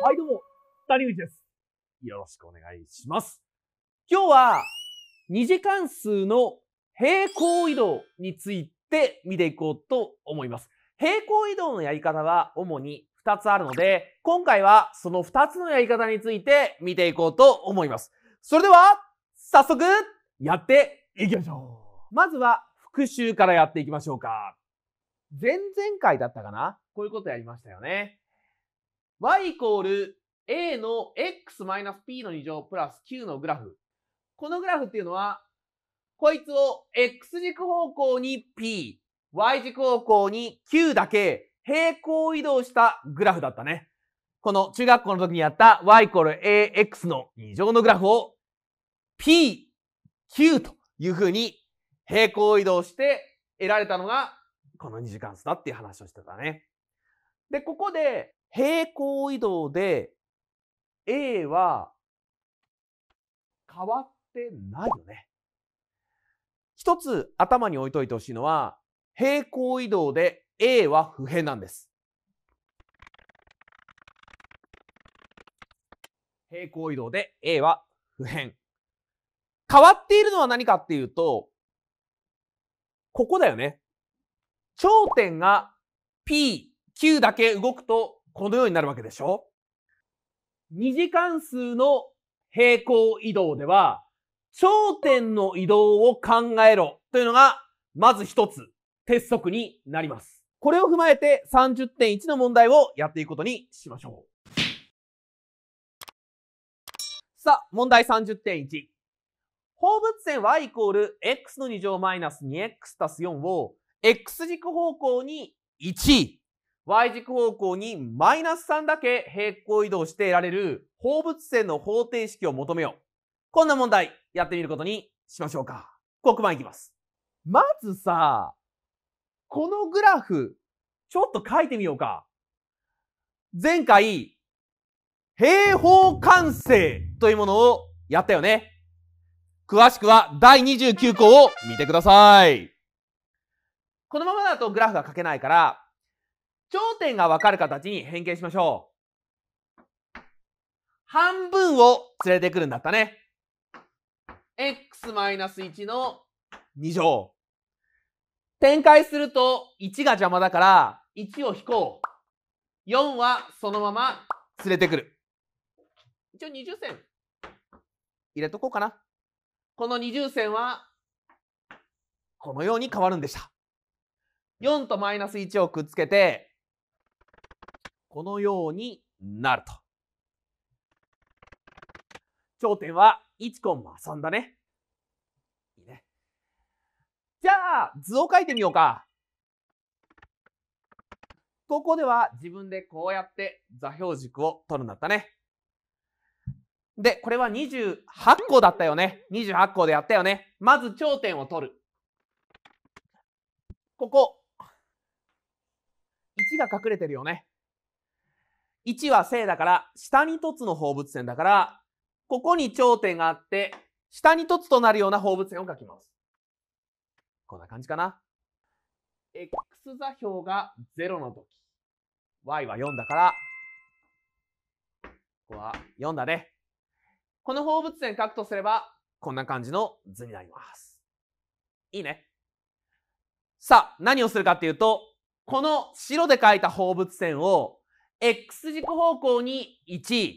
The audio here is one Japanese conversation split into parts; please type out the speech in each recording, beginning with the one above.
はい、どうも、谷口です。よろしくお願いします。今日は、2次関数の平行移動について見ていこうと思います。平行移動のやり方は主に2つあるので、今回はその2つのやり方について見ていこうと思います。それでは、早速、やっていきましょう。まずは、復習からやっていきましょうか。前々回だったかなこういうことやりましたよね。y イコール a の x-p マイナスの2乗プラス q のグラフ。このグラフっていうのは、こいつを x 軸方向に p、y 軸方向に q だけ平行移動したグラフだったね。この中学校の時にやった y イコール ax の2乗のグラフを p、q というふうに平行移動して得られたのがこの2時間数だっていう話をしてたね。で、ここで平行移動で A は変わってないよね。一つ頭に置いといてほしいのは、平行移動で A は不変なんです。平行移動で A は不変。変わっているのは何かっていうと、ここだよね。頂点が P、Q だけ動くとこのようになるわけでしょ二次関数の平行移動では、頂点の移動を考えろというのが、まず一つ鉄則になります。これを踏まえて30.1の問題をやっていくことにしましょう。さあ、問題30.1。放物線 y イコール x の2乗マイナス 2x 足す4を x 軸方向に1 Y 軸方向にマイナス3だけ平行移動して得られる放物線の方程式を求めよう。こんな問題やってみることにしましょうか。黒板いきます。まずさ、このグラフ、ちょっと書いてみようか。前回、平方完成というものをやったよね。詳しくは第29項を見てください。このままだとグラフが書けないから、頂点がわかる形に変形しましょう。半分を連れてくるんだったね。x-1 の2乗。展開すると1が邪魔だから1を引こう。4はそのまま連れてくる。一応20線入れとこうかな。この二重線はこのように変わるんでした。4とマイナス1をくっつけてこのようになると。頂点は1コンマ3だね。いいね。じゃあ、図を書いてみようか。ここでは自分でこうやって座標軸を取るんだったね。で、これは28個だったよね。28個でやったよね。まず頂点を取る。ここ。1が隠れてるよね。1は正だから、下に凸の放物線だから、ここに頂点があって、下に凸となるような放物線を書きます。こんな感じかな。x 座標が0の時、y は4だから、ここは4だね。この放物線書くとすれば、こんな感じの図になります。いいね。さあ、何をするかっていうと、この白で書いた放物線を X 軸方向に1、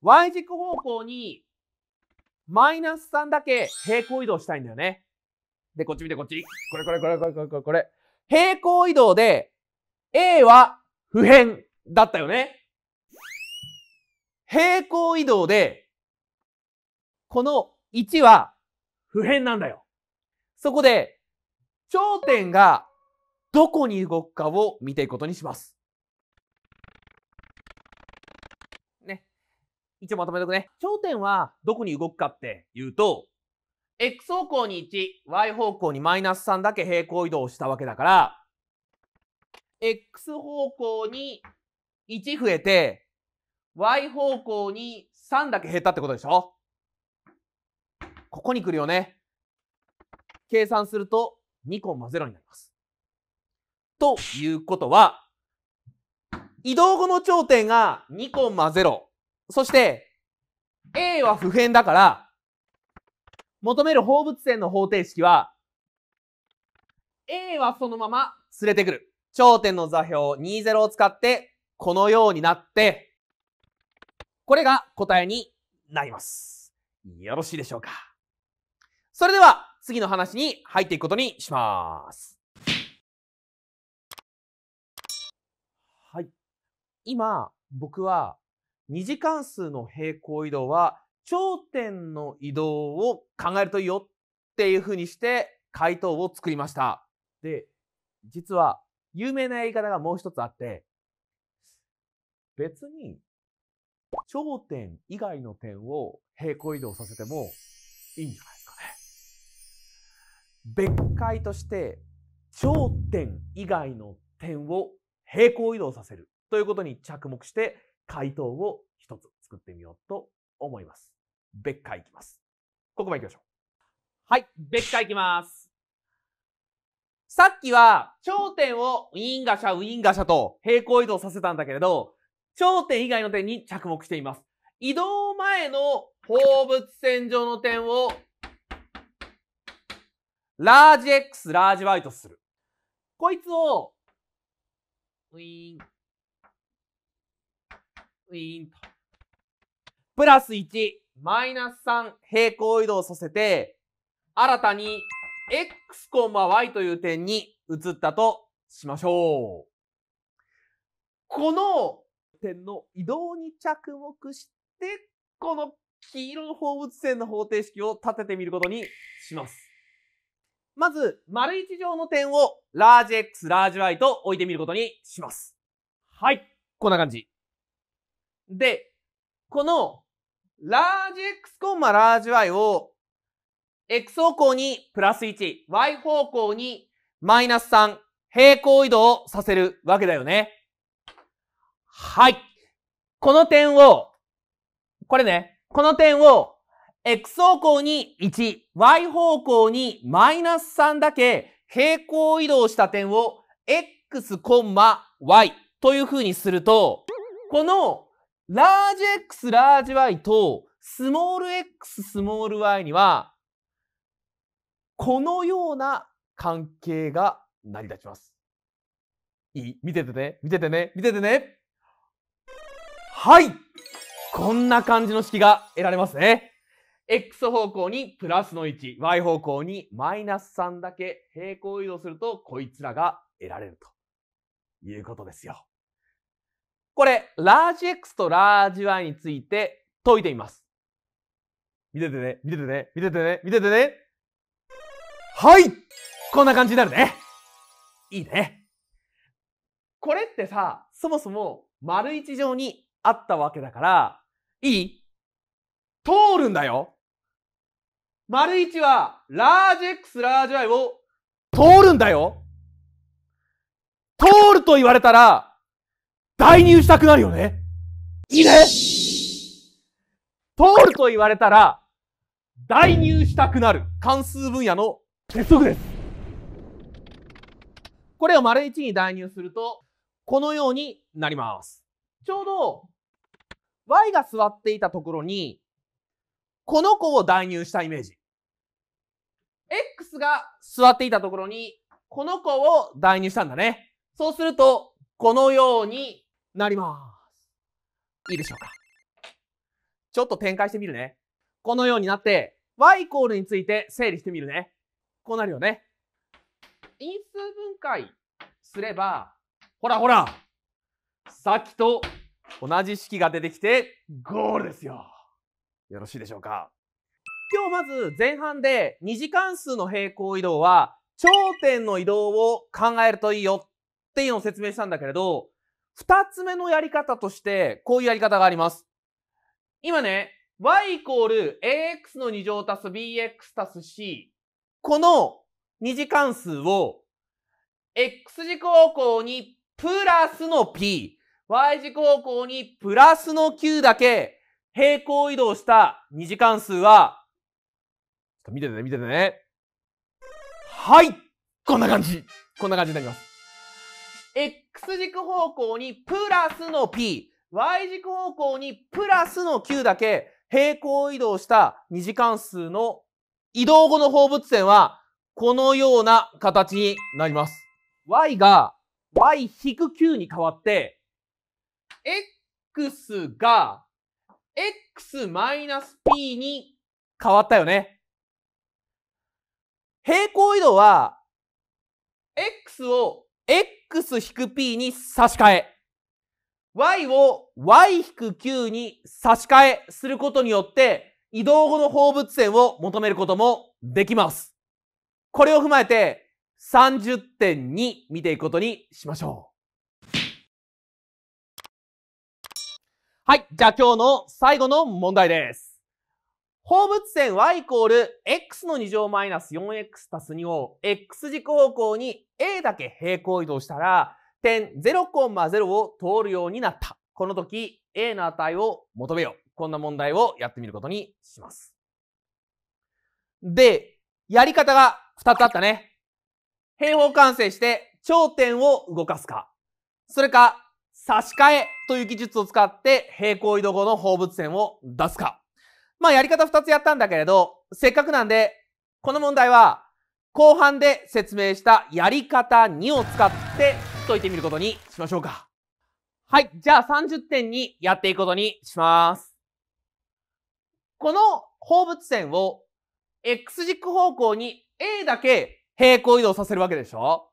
Y 軸方向にマイナス3だけ平行移動したいんだよね。で、こっち見てこっち。これこれこれこれこれこれこれ。平行移動で A は不変だったよね。平行移動でこの1は不変なんだよ。そこで頂点がどこに動くかを見ていくことにします。一応まとめとくね。頂点はどこに動くかっていうと、x 方向に1、y 方向にマイナス3だけ平行移動したわけだから、x 方向に1増えて、y 方向に3だけ減ったってことでしょここに来るよね。計算すると2コンマ0になります。ということは、移動後の頂点が2コンマ0。そして、A は普遍だから、求める放物線の方程式は、A はそのまま連れてくる。頂点の座標20を使って、このようになって、これが答えになります。よろしいでしょうか。それでは、次の話に入っていくことにします。はい。今、僕は2次関数の平行移動は頂点の移動を考えるといいよっていうふうにして回答を作りました。で、実は有名なやり方がもう一つあって、別に頂点以外の点を平行移動させてもいいんじゃないですかね。別解として頂点以外の点を平行移動させるということに着目して回答を一つ作ってみようと思います。別解いきます。ここまで行きましょう。はい、別解いきます。さっきは頂点をウィンガシャウィンガシャと平行移動させたんだけれど、頂点以外の点に着目しています。移動前の放物線上の点をラージ X、ラージ Y とする。こいつをウィンウィーンと。プラス1、マイナス3平行移動させて、新たに x,y コンマという点に移ったとしましょう。この点の移動に着目して、この黄色の放物線の方程式を立ててみることにします。まず、丸1乗の点をラージ X、ラージ Y と置いてみることにします。はい。こんな感じ。で、このラージ X コンマラージ Y を X 方向にプラス1、Y 方向にマイナス3、平行移動させるわけだよね。はい。この点を、これね、この点を X 方向に1、Y 方向にマイナス3だけ平行移動した点を X、Y という風にすると、このラージ X ラージ Y とスモール X スモール Y には、このような関係が成り立ちます。いい見ててね、見ててね、見ててね。はいこんな感じの式が得られますね。x 方向にプラスの1、y 方向にマイナス3だけ平行移動すると、こいつらが得られるということですよ。これ、ラージ X とラージ Y について解いてみます。見ててね、見ててね、見ててね、見ててね。はいこんな感じになるね。いいね。これってさ、そもそも丸一乗にあったわけだから、いい通るんだよ。丸一は、ラージ X、ラージ Y を通るんだよ。通ると言われたら、代入したくなるよね。いいね通ると言われたら、代入したくなる。関数分野の鉄則です。これを丸1に代入すると、このようになります。ちょうど、Y が座っていたところに、この子を代入したイメージ。X が座っていたところに、この子を代入したんだね。そうすると、このようになります。いいでしょうかちょっと展開してみるね。このようになって、y イコールについて整理してみるね。こうなるよね。因数分解すれば、ほらほらさっきと同じ式が出てきてゴールですよ。よろしいでしょうか今日まず前半で2次関数の平行移動は頂点の移動を考えるといいよっていうのを説明したんだけれど、二つ目のやり方として、こういうやり方があります。今ね、y イコール ax の2乗足す bx 足す c。この二次関数を、x 次方向にプラスの p、y 次方向にプラスの q だけ平行移動した二次関数は、見ててね、見ててね。はいこんな感じこんな感じになります。X 軸方向にプラスの P、Y 軸方向にプラスの Q だけ平行移動した二次関数の移動後の放物線はこのような形になります。Y が Y-Q に変わって X が X-P に変わったよね。平行移動は X を x-p に差し替え、y を y-q に差し替えすることによって、移動後の放物線を求めることもできます。これを踏まえて、30.2見ていくことにしましょう。はい。じゃあ今日の最後の問題です。放物線 y イコール x の2乗マイナス 4x 足す2を x 軸方向に a だけ平行移動したら点0,0を通るようになった。この時 a の値を求めよう。こんな問題をやってみることにします。で、やり方が2つあったね。平方完成して頂点を動かすか。それか差し替えという技術を使って平行移動後の放物線を出すか。まあやり方2つやったんだけれど、せっかくなんで、この問題は後半で説明したやり方2を使って解いてみることにしましょうか。はい。じゃあ30点にやっていくことにします。この放物線を X 軸方向に A だけ平行移動させるわけでしょ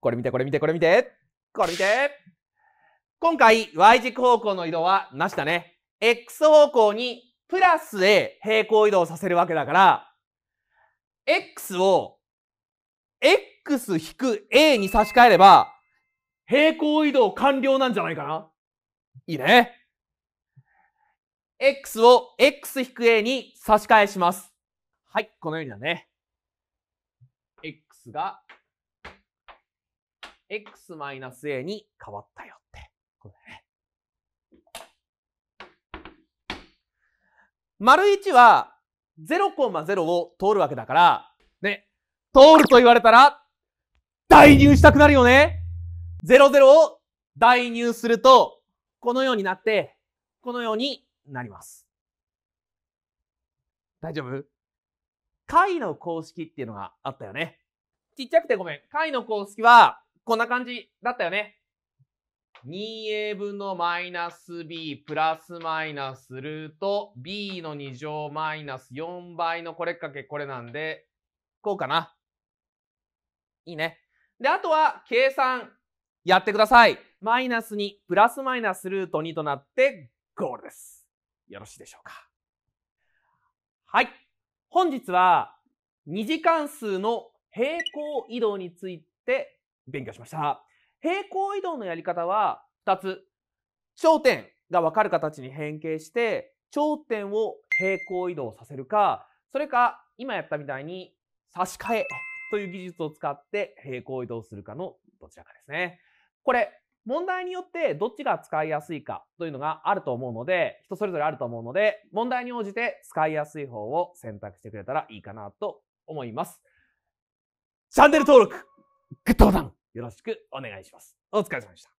これ見て、これ見て、これ見て。これ見て。今回 Y 軸方向の移動はなしだね。X 方向にプラスへ平行移動させるわけだから、x を x-a に差し替えれば、平行移動完了なんじゃないかないいね。x を x-a に差し替えします。はい、このようにだね。x が x-a に変わったよって。これね。丸1は0,0を通るわけだから、ね、通ると言われたら、代入したくなるよね。00を代入すると、このようになって、このようになります。大丈夫解の公式っていうのがあったよね。ちっちゃくてごめん。解の公式は、こんな感じだったよね。2a 分のマイナス b プラスマイナスルート b の2乗マイナス4倍のこれかけこれなんで、こうかな。いいね。で、あとは計算やってください。マイナス2プラスマイナスルート2となってゴールです。よろしいでしょうか。はい。本日は2次関数の平行移動について勉強しました。平行移動のやり方は2つ。頂点が分かる形に変形して、頂点を平行移動させるか、それか今やったみたいに差し替えという技術を使って平行移動するかのどちらかですね。これ、問題によってどっちが使いやすいかというのがあると思うので、人それぞれあると思うので、問題に応じて使いやすい方を選択してくれたらいいかなと思います。チャンネル登録、グッドボタンよろしくお願いします。お疲れ様でした。